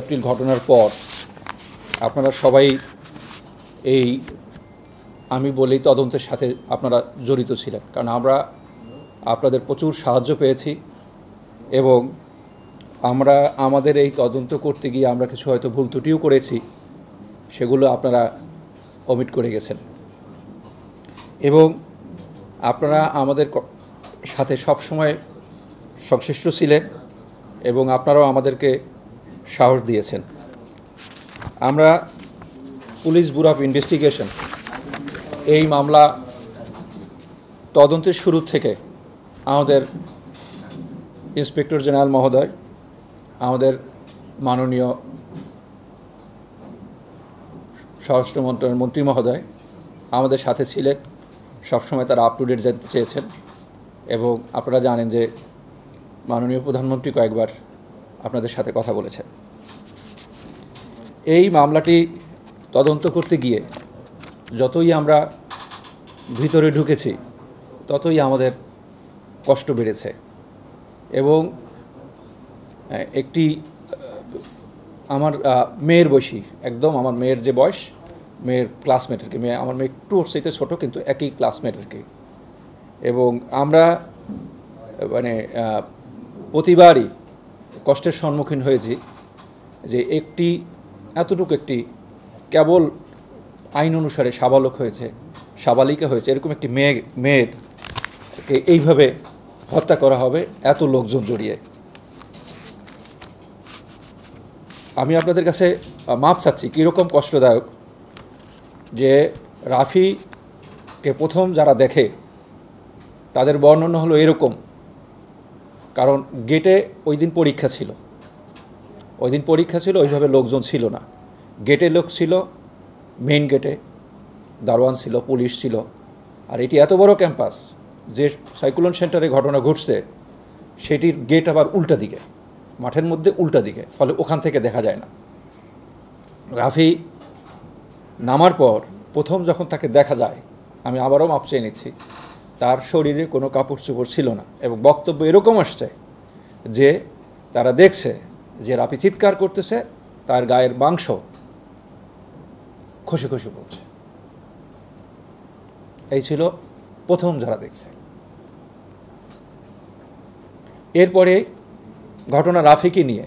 April ঘটনার পর আপনারা সবাই এই আমি বলেই তদন্তের সাথে আপনারা জড়িত ছিলেন কারণ আমরা আপনাদের প্রচুর সাহায্য পেয়েছি এবং আমরা আমাদের এই তদন্ত করতে গিয়ে আমরা কিছু হয়তো ভুল ত্রুটিও করেছি সেগুলো আপনারা অমিট করে গেছেন এবং আপনারা আমাদের সাথে সবসময় সংশ্লিষ্ট ছিলেন এবং আপনারাও আমাদেরকে সাহস দিয়েছেন আমরা পুলিশ ব্যুরো অফ ইনভেস্টিগেশন এই মামলা তদন্তের শুরু থেকে আমাদের ইন্সপেক্টর জেনারেল মহোদয় আমাদের মাননীয় স্বরাষ্ট্র মন্ত্রণের মন্ত্রী মহোদয় আমাদের সাথে ছিলেন সবসময় তারা আপ টু ডেট চেয়েছেন এবং আপনারা জানেন যে মাননীয় প্রধানমন্ত্রী কয়েকবার আপনাদের সাথে কথা বলেছেন এই মামলাটি তদন্ত করতে গিয়ে যতই আমরা ভিতরে ঢুকেছি ততই আমাদের কষ্ট বেড়েছে এবং একটি আমার মেয়ের বয়সী একদম আমার মেয়ের যে বয়স মেয়ের ক্লাসমেটেরকে মেয়ে আমার মেয়ে একটু ওর সাথে ছোটো কিন্তু একই ক্লাসমেটেরকে এবং আমরা মানে প্রতিবারই কষ্টের সম্মুখীন হয়েছি যে একটি এতটুকু একটি কেবল আইন অনুসারে সাবালক হয়েছে সাবালিকা হয়েছে এরকম একটি মেয়ে মেয়েরকে এইভাবে হত্যা করা হবে এত লোকজন জড়িয়ে আমি আপনাদের কাছে মাপ চাচ্ছি কীরকম কষ্টদায়ক যে রাফিকে প্রথম যারা দেখে তাদের বর্ণনা হলো এরকম কারণ গেটে ওই দিন পরীক্ষা ছিল ওই দিন পরীক্ষা ছিল ওইভাবে লোকজন ছিল না গেটে লোক ছিল মেইন গেটে দারোয়ান ছিল পুলিশ ছিল আর এটি এত বড় ক্যাম্পাস যে সাইক্লোন সেন্টারে ঘটনা ঘটছে সেটির গেট আবার উল্টা দিকে মাঠের মধ্যে উল্টা দিকে ফলে ওখান থেকে দেখা যায় না রাফি নামার পর প্রথম যখন তাকে দেখা যায় আমি আবারও মাপ চেয়ে নিচ্ছি তার শরীরে কোনো কাপড় চোপড় ছিল না এবং বক্তব্য এরকম আসছে যে তারা দেখছে যে রাপি চিৎকার করতেছে তার গায়ের মাংস খসে খসে পড়ছে এই ছিল প্রথম যারা দেখছে এরপরে ঘটনা রাফিকে নিয়ে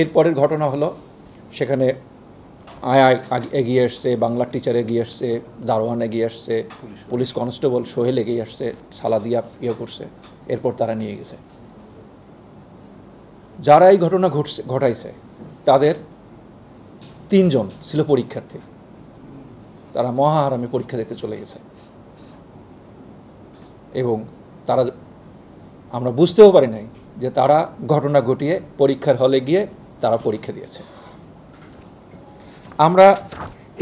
এরপরের ঘটনা হলো সেখানে আয়া এগিয়ে এসছে বাংলার টিচার এগিয়ে এসছে দারোয়ান এগিয়ে আসছে পুলিশ কনস্টেবল সোহেল এগিয়ে আসছে দিয়া ইয়ে করছে এরপর তারা নিয়ে গেছে যারা এই ঘটনা ঘটছে ঘটাইছে তাদের তিনজন ছিল পরীক্ষার্থী তারা মহা আরামে পরীক্ষা দিতে চলে গেছে এবং তারা আমরা বুঝতেও পারি নাই যে তারা ঘটনা ঘটিয়ে পরীক্ষার হলে গিয়ে তারা পরীক্ষা দিয়েছে আমরা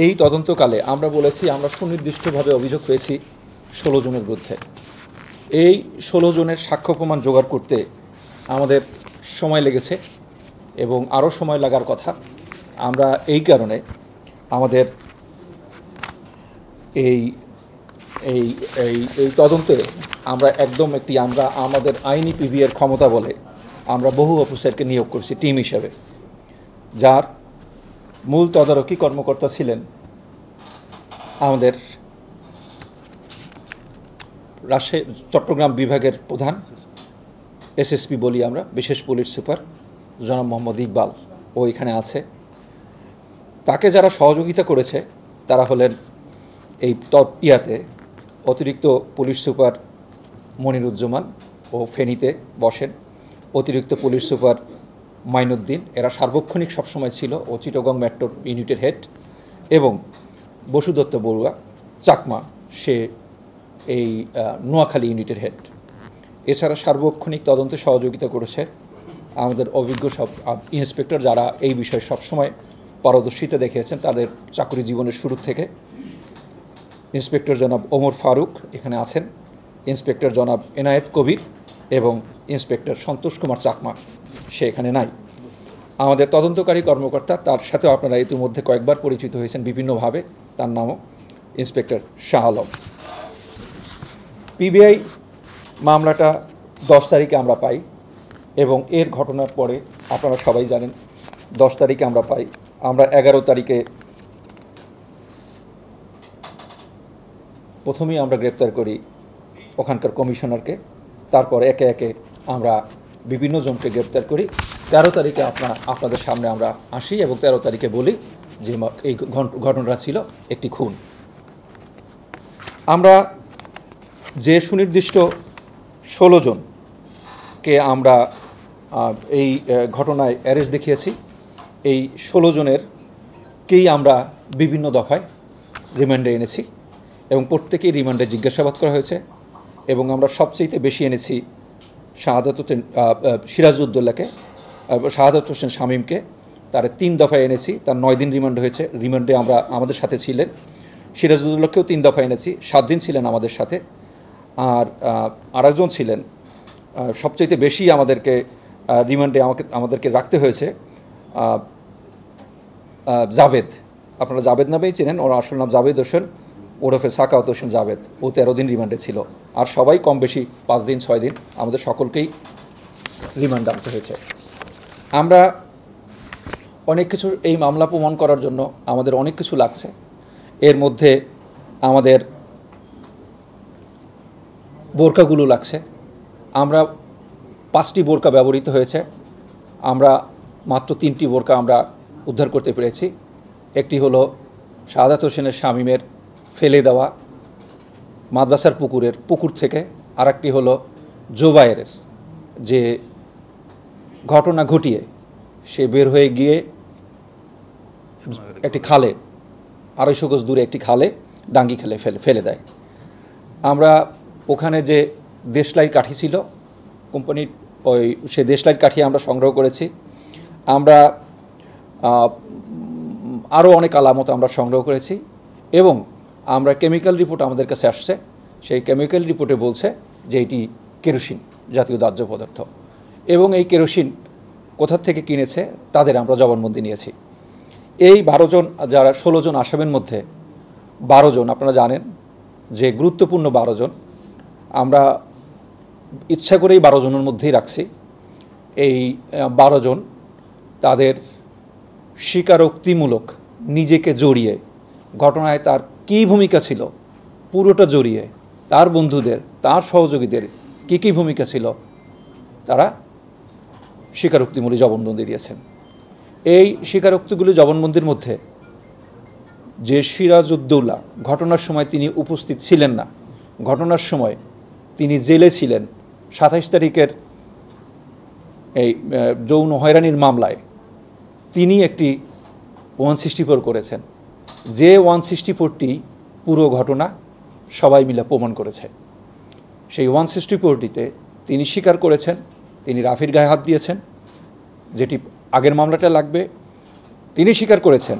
এই তদন্তকালে আমরা বলেছি আমরা সুনির্দিষ্টভাবে অভিযোগ পেয়েছি ষোলো জনের বিরুদ্ধে এই ষোলো জনের সাক্ষ্য প্রমাণ জোগাড় করতে আমাদের সময় লেগেছে এবং আরও সময় লাগার কথা আমরা এই কারণে আমাদের এই এই এই এই তদন্তে আমরা একদম একটি আমরা আমাদের আইনি পিভিএর ক্ষমতা বলে আমরা বহু অফিসারকে নিয়োগ করছি টিম হিসাবে যার মূল তদারকি কর্মকর্তা ছিলেন আমাদের রাশে চট্টগ্রাম বিভাগের প্রধান এসএসপি বলি আমরা বিশেষ পুলিশ সুপার জনাব মোহাম্মদ ইকবাল ও এখানে আছে তাকে যারা সহযোগিতা করেছে তারা হলেন এই ইয়াতে অতিরিক্ত পুলিশ সুপার মনিরুজ্জামান ও ফেনীতে বসেন অতিরিক্ত পুলিশ সুপার মাইনুদ্দিন এরা সার্বক্ষণিক সবসময় ছিল ও চিটগং মেট্রো ইউনিটের হেড এবং বসুদত্ত বড়ুয়া চাকমা সে এই নোয়াখালী ইউনিটের হেড এছাড়া সার্বক্ষণিক তদন্তে সহযোগিতা করেছে আমাদের অভিজ্ঞ সব ইন্সপেক্টর যারা এই বিষয়ে সবসময় পারদর্শিতা দেখিয়েছেন তাদের চাকরি জীবনের শুরু থেকে ইন্সপেক্টর জনাব ওমর ফারুক এখানে আছেন ইন্সপেক্টর জনাব এনায়েত কবির এবং ইন্সপেক্টর সন্তোষ কুমার চাকমা সে এখানে নাই আমাদের তদন্তকারী কর্মকর্তা তার সাথেও আপনারা ইতিমধ্যে কয়েকবার পরিচিত হয়েছেন বিভিন্নভাবে তার নামও ইন্সপেক্টর শাহ আলম পিবিআই মামলাটা দশ তারিখে আমরা পাই এবং এর ঘটনার পরে আপনারা সবাই জানেন দশ তারিখে আমরা পাই আমরা এগারো তারিখে প্রথমেই আমরা গ্রেপ্তার করি ওখানকার কমিশনারকে তারপর একে একে আমরা বিভিন্ন জনকে গ্রেপ্তার করি তেরো তারিখে আপনার আপনাদের সামনে আমরা আসি এবং তেরো তারিখে বলি যে এই ঘটনাটা ছিল একটি খুন আমরা যে সুনির্দিষ্ট ষোলো জনকে আমরা এই ঘটনায় অ্যারেস্ট দেখিয়েছি এই ষোলো জনের কেই আমরা বিভিন্ন দফায় রিমান্ডে এনেছি এবং প্রত্যেকেই রিমান্ডে জিজ্ঞাসাবাদ করা হয়েছে এবং আমরা সবচেয়েতে বেশি এনেছি শাহাদত হোসেন সিরাজউদ্দৌলাকে শাহাদত হোসেন শামীমকে তার তিন দফায় এনেছি তার নয় দিন রিমান্ড হয়েছে রিমান্ডে আমরা আমাদের সাথে ছিলেন সিরাজউদ্দৌল্লাকেও তিন দফায় এনেছি সাত দিন ছিলেন আমাদের সাথে আর আরেকজন ছিলেন সবচেয়ে বেশি আমাদেরকে রিমান্ডে আমাকে আমাদেরকে রাখতে হয়েছে জাভেদ আপনারা জাভেদ নামেই চেনেন ওর আসল নাম জাভেদ হোসেন ওরফে সাকাউত হোসেন জাভেদ ও তেরো দিন রিমান্ডে ছিল আর সবাই কম বেশি পাঁচ দিন ছয় দিন আমাদের সকলকেই রিমান্ড আনতে হয়েছে আমরা অনেক কিছু এই মামলা প্রমাণ করার জন্য আমাদের অনেক কিছু লাগছে এর মধ্যে আমাদের বোরকাগুলো লাগছে আমরা পাঁচটি বোরকা ব্যবহৃত হয়েছে আমরা মাত্র তিনটি বোরকা আমরা উদ্ধার করতে পেরেছি একটি হলো শাহাদাত হোসেনের শামীমের ফেলে দেওয়া মাদ্রাসার পুকুরের পুকুর থেকে আর একটি হলো জোবায়ের যে ঘটনা ঘটিয়ে সে বের হয়ে গিয়ে একটি খালে আড়াইশো গোজ দূরে একটি খালে ডাঙ্গি খেলে ফেলে ফেলে দেয় আমরা ওখানে যে দেশলাই কাঠি ছিল কোম্পানির ওই সে দেশলাই কাঠি আমরা সংগ্রহ করেছি আমরা আরও অনেক আলামত আমরা সংগ্রহ করেছি এবং আমরা কেমিক্যাল রিপোর্ট আমাদের কাছে আসছে সেই কেমিক্যাল রিপোর্টে বলছে যে এটি কেরোসিন জাতীয় দাহ্য পদার্থ এবং এই কেরোসিন কোথার থেকে কিনেছে তাদের আমরা জবানবন্দি নিয়েছি এই বারোজন যারা ষোলোজন আসামের মধ্যে বারোজন আপনারা জানেন যে গুরুত্বপূর্ণ বারোজন আমরা ইচ্ছা করেই বারোজনের মধ্যেই রাখছি এই বারোজন তাদের স্বীকারোক্তিমূলক নিজেকে জড়িয়ে ঘটনায় তার কি ভূমিকা ছিল পুরোটা জড়িয়ে তার বন্ধুদের তার সহযোগীদের কী কী ভূমিকা ছিল তারা স্বীকারোক্তিমূলী জবনবন্দি দিয়েছেন এই স্বীকারোক্তিগুলি জবনবন্দির মধ্যে যে সিরাজউদ্দৌলা ঘটনার সময় তিনি উপস্থিত ছিলেন না ঘটনার সময় তিনি জেলে ছিলেন সাতাইশ তারিখের এই যৌন হয়রানির মামলায় তিনি একটি ওয়ান সিক্সটি ফোর করেছেন যে ওয়ান সিক্সটি ফোরটি পুরো ঘটনা সবাই মিলে প্রমাণ করেছে সেই ওয়ান সিক্সটি ফোরটিতে তিনি স্বীকার করেছেন তিনি রাফির গায়ে হাত দিয়েছেন যেটি আগের মামলাটা লাগবে তিনি স্বীকার করেছেন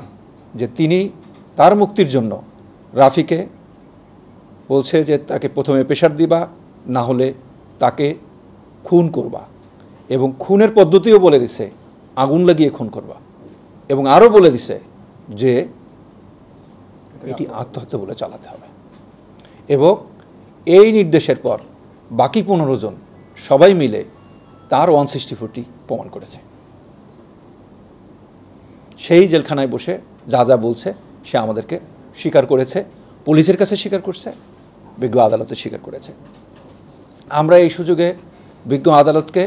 যে তিনি তার মুক্তির জন্য রাফিকে বলছে যে তাকে প্রথমে প্রেশার দিবা না হলে তাকে খুন করবা এবং খুনের পদ্ধতিও বলে দিছে আগুন লাগিয়ে খুন করবা এবং আরও বলে দিছে যে এটি আত্মহত্যা বলে চালাতে হবে এবং এই নির্দেশের পর বাকি পনেরো জন সবাই মিলে তার ওয়ান সিক্সটি ফোরটি প্রমাণ করেছে সেই জেলখানায় বসে যা যা বলছে সে আমাদেরকে স্বীকার করেছে পুলিশের কাছে স্বীকার করছে বিজ্ঞ আদালতে স্বীকার করেছে আমরা এই সুযোগে বিজ্ঞ আদালতকে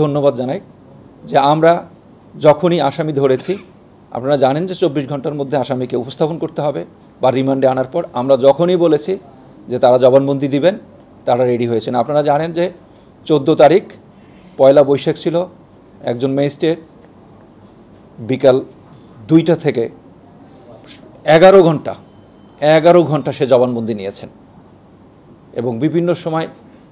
ধন্যবাদ জানাই যে আমরা যখনই আসামি ধরেছি আপনারা জানেন যে চব্বিশ ঘন্টার মধ্যে আসামিকে উপস্থাপন করতে হবে বা রিমান্ডে আনার পর আমরা যখনই বলেছি যে তারা জবানবন্দি দিবেন তারা রেডি হয়েছেন আপনারা জানেন যে চোদ্দো তারিখ পয়লা বৈশাখ ছিল একজন ম্যাজিস্ট্রেট বিকাল দুইটা থেকে এগারো ঘন্টা এগারো ঘন্টা সে জবানবন্দি নিয়েছেন এবং বিভিন্ন সময়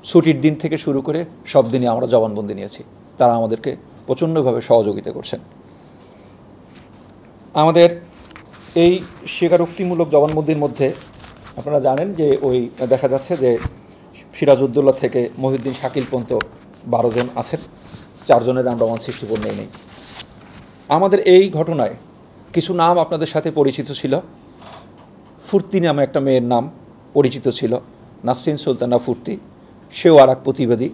ছুটির দিন থেকে শুরু করে সব দিনই আমরা জবানবন্দি নিয়েছি তারা আমাদেরকে প্রচণ্ডভাবে সহযোগিতা করছেন আমাদের এই স্বীকারোক্তিমূলক জবানবন্দির মধ্যে আপনারা জানেন যে ওই দেখা যাচ্ছে যে সিরাজউদ্দৌলা থেকে মহিউদ্দিন শাকিল পর্যন্ত বারো জন আছেন চারজনের আমরা ওয়ান সিক্সটি ফোর নেই আমাদের এই ঘটনায় কিছু নাম আপনাদের সাথে পরিচিত ছিল ফুর্তি নামে একটা মেয়ের নাম পরিচিত ছিল নাসরিন সুলতানা ফুর্তি সেও আর এক প্রতিবাদী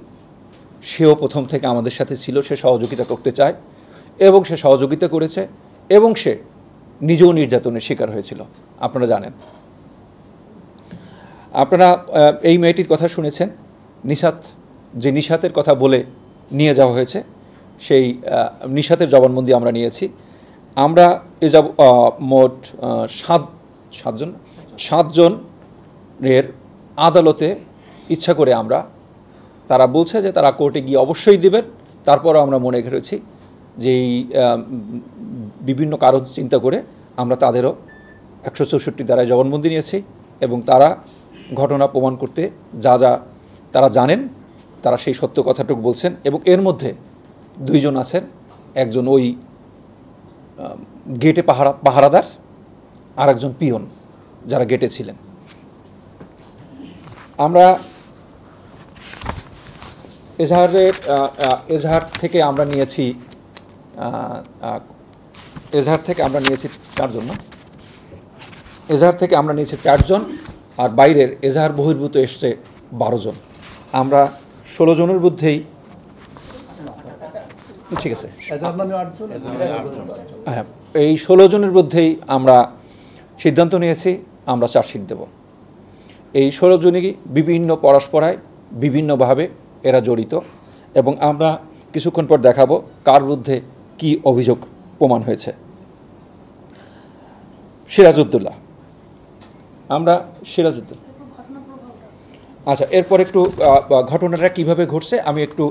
সেও প্রথম থেকে আমাদের সাথে ছিল সে সহযোগিতা করতে চায় এবং সে সহযোগিতা করেছে এবং সে নিজেও নির্যাতনের শিকার হয়েছিল আপনারা জানেন আপনারা এই মেয়েটির কথা শুনেছেন নিশাত যে নিশাতের কথা বলে নিয়ে যাওয়া হয়েছে সেই নিশাতের জবানবন্দি আমরা নিয়েছি আমরা এ যাব মোট সাত সাতজন সাতজনের আদালতে ইচ্ছা করে আমরা তারা বলছে যে তারা কোর্টে গিয়ে অবশ্যই দেবেন তারপরও আমরা মনে করেছি যেই বিভিন্ন কারণ চিন্তা করে আমরা তাদেরও একশো চৌষট্টি দ্বারায় জবানবন্দি নিয়েছি এবং তারা ঘটনা প্রমাণ করতে যা যা তারা জানেন তারা সেই সত্য কথাটুকু বলছেন এবং এর মধ্যে দুইজন আছেন একজন ওই গেটে পাহারা পাহারাদার আর একজন পিয়ন যারা গেটে ছিলেন আমরা এজাহারের এজাহার থেকে আমরা নিয়েছি এজাহার থেকে আমরা নিয়েছি চারজন না এজাহার থেকে আমরা নিয়েছি চারজন আর বাইরের এজাহার বহির্ভূত এসছে জন আমরা ষোলো জনের মধ্যেই ঠিক আছে হ্যাঁ এই ষোলো জনের মধ্যেই আমরা সিদ্ধান্ত নিয়েছি আমরা চার্জশিট দেব এই ষোলো জনই বিভিন্ন পরস্পরায় বিভিন্নভাবে এরা জড়িত এবং আমরা কিছুক্ষণ পর দেখাবো কার বুদ্ধে কি অভিযোগ প্রমাণ হয়েছে সিরাজউদ্দৌল্লা আমরা সিরাজউদ্দৌল্লা আচ্ছা এরপর একটু ঘটনাটা কিভাবে ঘটছে আমি একটু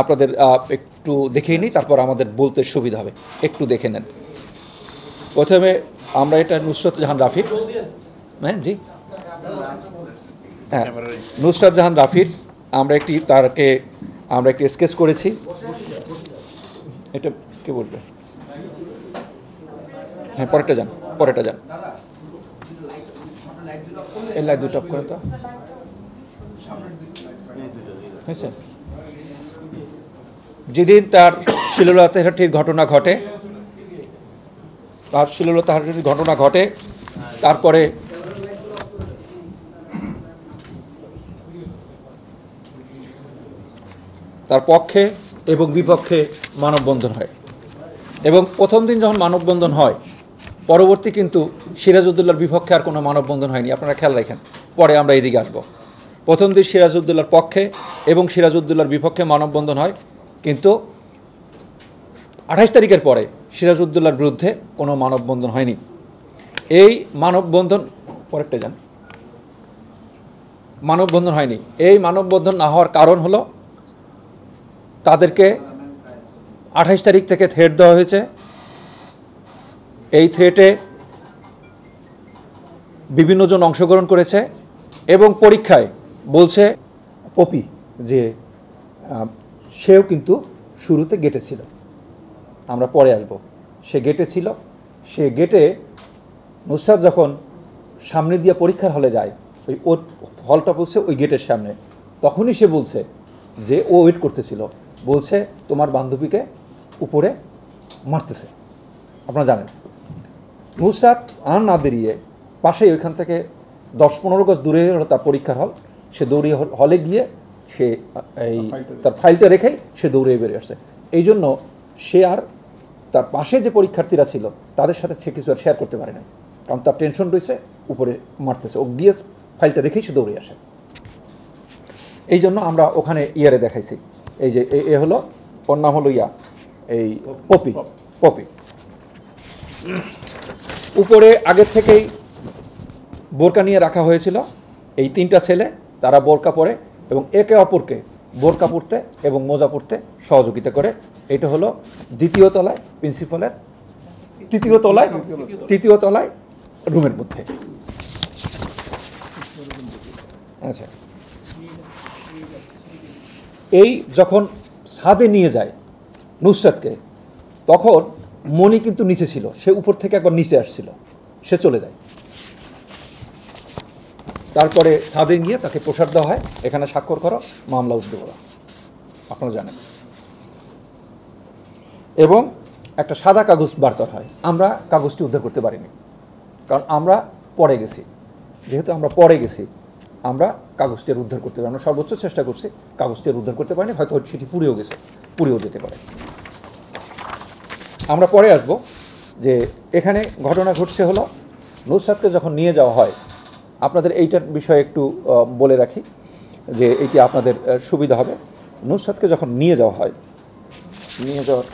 আপনাদের একটু দেখিয়ে নিই তারপর আমাদের বলতে সুবিধা হবে একটু দেখে নেন প্রথমে আমরা এটা নুসরত জাহান রাফির হ্যাঁ জি হ্যাঁ নুসরাত জাহান রাফির আমরা একটি তারকে আমরা একটি স্কেচ করেছি এটা কে বলবে হ্যাঁ পরেরটা যান পরেরটা যান এর লাইট দুটো অফ করে তো হ্যাঁ, যেদিন তার শিলুলতাহাটির ঘটনা ঘটে তার শিলুলতাহাটির ঘটনা ঘটে তারপরে তার পক্ষে এবং বিপক্ষে মানববন্ধন হয় এবং প্রথম দিন যখন মানববন্ধন হয় পরবর্তী কিন্তু সিরাজউদ্দৌলার বিপক্ষে আর কোনো মানববন্ধন হয়নি আপনারা খেয়াল রাখেন পরে আমরা এদিকে আসব প্রথম দিন সিরাজউদ্দৌলার পক্ষে এবং সিরাজউদ্দৌলার বিপক্ষে মানববন্ধন হয় কিন্তু আঠাশ তারিখের পরে সিরাজউদ্দৌলার বিরুদ্ধে কোনো মানববন্ধন হয়নি এই মানববন্ধন পরেরটা যান মানববন্ধন হয়নি এই মানববন্ধন না হওয়ার কারণ হলো তাদেরকে আঠাশ তারিখ থেকে থ্রেট দেওয়া হয়েছে এই থ্রেটে বিভিন্নজন অংশগ্রহণ করেছে এবং পরীক্ষায় বলছে পপি যে সেও কিন্তু শুরুতে গেটে ছিল আমরা পরে আসব সে গেটে ছিল সে গেটে নুসরাত যখন সামনে দিয়ে পরীক্ষার হলে যায় ওই ওর হলটা বলছে ওই গেটের সামনে তখনই সে বলছে যে ও ওয়েট করতেছিল বলছে তোমার বান্ধবীকে উপরে মারতেছে আপনারা জানেন নুসরাত আর না দেরিয়ে পাশেই ওইখান থেকে দশ পনেরো গজ দূরে হলো তার পরীক্ষার হল সে দৌড়িয়ে হলে গিয়ে সে এই তার ফাইলটা রেখেই সে দৌড়িয়ে বেরিয়ে আসছে এই জন্য সে আর তার পাশে যে পরীক্ষার্থীরা ছিল তাদের সাথে সে কিছু আর শেয়ার করতে পারে না কারণ তার টেনশন রয়েছে উপরে মারতেছে ও গিয়ে ফাইলটা রেখেই সে দৌড়ে আসে এই জন্য আমরা ওখানে ইয়ারে দেখাইছি এই যে এ হলো ওর নাম হলো ইয়া এই পপি পপি উপরে আগের থেকেই বোরকা নিয়ে রাখা হয়েছিল এই তিনটা ছেলে তারা বোরকা পরে এবং একে অপরকে বোরকা পড়তে এবং মোজা পড়তে সহযোগিতা করে এটা হলো দ্বিতীয় তলায় প্রিন্সিপালের তৃতীয় তলায় তৃতীয় তলায় রুমের মধ্যে আচ্ছা এই যখন ছাদে নিয়ে যায় নুসরাতকে তখন মণি কিন্তু নিচে ছিল সে উপর থেকে একবার নিচে আসছিল সে চলে যায় তারপরে সাদে নিয়ে তাকে প্রসাদ দেওয়া হয় এখানে স্বাক্ষর করো মামলা উদ্যোগ করা আপনারা জানেন এবং একটা সাদা কাগজ বার করা হয় আমরা কাগজটি উদ্ধার করতে পারিনি কারণ আমরা পড়ে গেছি যেহেতু আমরা পড়ে গেছি আমরা কাগজটি উদ্ধার করতে পারি আমরা সর্বোচ্চ চেষ্টা করছি কাগজটির উদ্ধার করতে পারিনি হয়তো সেটি পুড়েও গেছে পুড়েও যেতে পারে আমরা পরে আসব যে এখানে ঘটনা ঘটছে হলো নুসরাতকে যখন নিয়ে যাওয়া হয় আপনাদের এইটার বিষয়ে একটু বলে রাখি যে এটি আপনাদের সুবিধা হবে নুসরাতকে যখন নিয়ে যাওয়া হয় নিয়ে যাওয়া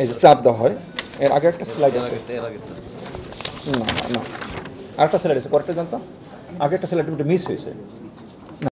এই যে চাপ দেওয়া হয় এর আগে একটা স্লাইড না না আরেকটা স্লাইড আছে কয়েকটা জানতো আগে একটা স্লাইড মিস হয়েছে